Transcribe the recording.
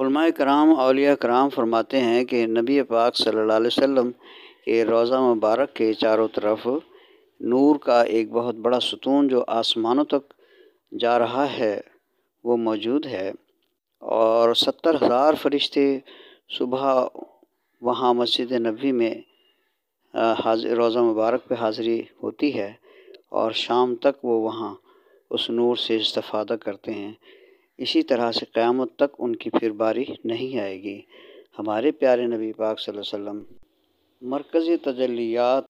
कराम अलिया कराम फरमाते हैं कि नबी पाक सल्लल्लाहु अलैहि वसल्लम के रोज़ा मुबारक के चारों तरफ नूर का एक बहुत बड़ा सुतून जो आसमानों तक जा रहा है वो मौजूद है और सत्तर हज़ार फरिश्ते सुबह वहाँ मस्जिद नबी में हाजिर रोज़ा मुबारक पे हाज़री होती है और शाम तक वो वहाँ उस नूर से इस्तफादा करते हैं इसी तरह से क़्यामत तक उनकी फिर बारी नहीं आएगी हमारे प्यारे नबी पाक वसल्लम मरकज़ी तजलियात